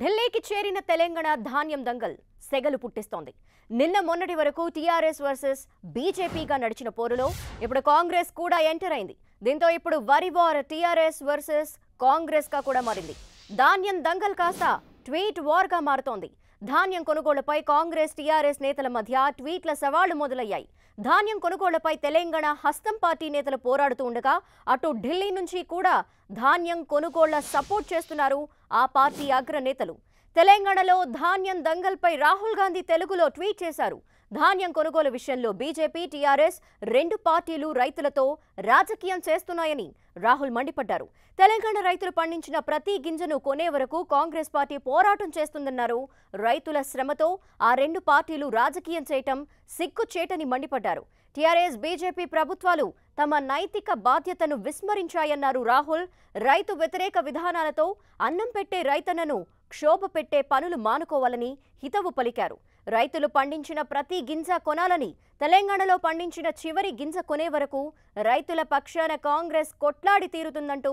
ఢిల్లీకి చేరిన తెలంగాణ ధాన్యం దంగల్ సెగలు పుట్టిస్తోంది నిన్న మొన్నటి వరకు టీఆర్ఎస్ వర్సెస్ బీజేపీగా నడిచిన పోరులో ఇప్పుడు కాంగ్రెస్ కూడా ఎంటర్ అయింది దీంతో ఇప్పుడు వరి వార్ టీఆర్ఎస్ వర్సెస్ కాంగ్రెస్గా కూడా మారింది ధాన్యం దంగల్ కాస్త ట్వీట్ వార్గా మారుతోంది ధాన్యం కొనుగోళ్లపై కాంగ్రెస్ టీఆర్ఎస్ నేతల మధ్య ట్వీట్ల సవాళ్లు మొదలయ్యాయి ధాన్యం కొనుగోళ్లపై తెలంగాణ హస్తం పార్టీ నేతలు పోరాడుతూ ఉండగా అటు ఢిల్లీ నుంచి కూడా ధాన్యం కొనుగోళ్ల సపోర్ట్ చేస్తున్నారు ఆ పార్టీ అగ్రనేతలు తెలంగాణలో ధాన్యం దంగల్పై రాహుల్ గాంధీ తెలుగులో ట్వీట్ చేశారు ధాన్యం కొనుగోలు విషయంలో బీజేపీ టీఆర్ఎస్ రెండు పార్టీలు రైతులతో రాజకీయం చేస్తున్నాయని రాహుల్ మండిపడ్డారు తెలంగాణ రైతులు పండించిన ప్రతి గింజను కొనే వరకు కాంగ్రెస్ పార్టీ పోరాటం చేస్తుందన్నారు రైతుల శ్రమతో ఆ రెండు పార్టీలు రాజకీయం చేయటం సిగ్గుచేటని మండిపడ్డారు టీఆర్ఎస్ బీజేపీ ప్రభుత్వాలు తమ నైతిక బాధ్యతను విస్మరించాయన్నారు రాహుల్ రైతు వ్యతిరేక విధానాలతో అన్నం పెట్టే రైతన్నను క్షోభ పెట్టే పనులు మానుకోవాలని హితవు పలికారు రైతులు పండించిన ప్రతి గింజ కొనాలని తెలంగాణలో పండించిన చివరి గింజ కొనే వరకు రైతుల పక్షాన కాంగ్రెస్ కొట్లాడి తీరుతుందంటూ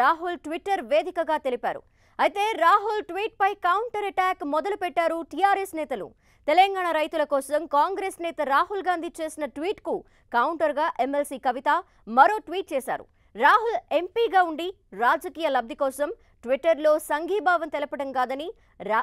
రాహుల్ ట్విట్టర్ వేదికగా తెలిపారు అయితే రాహుల్ ట్వీట్ పై కౌంటర్ అటాక్ మొదలుపెట్టారు టీఆర్ఎస్ నేతలు తెలంగాణ రైతుల కోసం కాంగ్రెస్ నేత రాహుల్ గాంధీ చేసిన ట్వీట్ కౌంటర్ కౌంటర్గా ఎమ్మెల్సీ కవిత మరో ట్వీట్ చేశారు రాహుల్ ఎంపీగా ఉండి రాజకీయ లబ్ధి కోసం ట్విట్టర్లో సంఘీభావం తెలపడం కాదని రా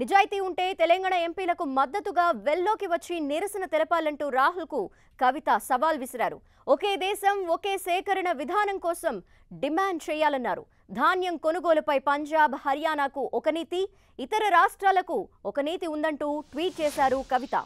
నిజాయితీ ఉంటే తెలంగాణ ఎంపీలకు మద్దతుగా వెల్లోకి వచ్చి నిరసన తెలపాలంటూ రాహుల్కు కవిత సవాల్ విసిరారు ఒకే దేశం ఒకే సేకరణ విధానం కోసం డిమాండ్ చేయాలన్నారు ధాన్యం కొనుగోలుపై పంజాబ్ హర్యానాకు ఒక నీతి ఇతర రాష్ట్రాలకు ఒక నీతి ఉందంటూ ట్వీట్ చేశారు కవిత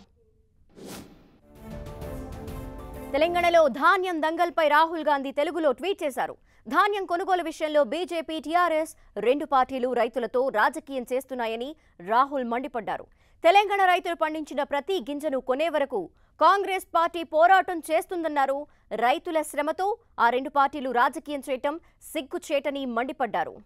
తెలంగాణలో ధాన్యం దంగల్పై రాహుల్ గాంధీ తెలుగులో ట్వీట్ చేశారు ధాన్యం కొనుగోలు విషయంలో బీజేపీ టీఆర్ఎస్ రెండు పార్టీలు రైతులతో రాజకీయం చేస్తున్నాయని రాహుల్ మండిపడ్డారు తెలంగాణ రైతులు పండించిన ప్రతి గింజను కొనే వరకు కాంగ్రెస్ పార్టీ పోరాటం చేస్తుందన్నారు రైతుల శ్రమతో ఆ రెండు పార్టీలు రాజకీయం చేయటం సిగ్గుచేటని మండిపడ్డారు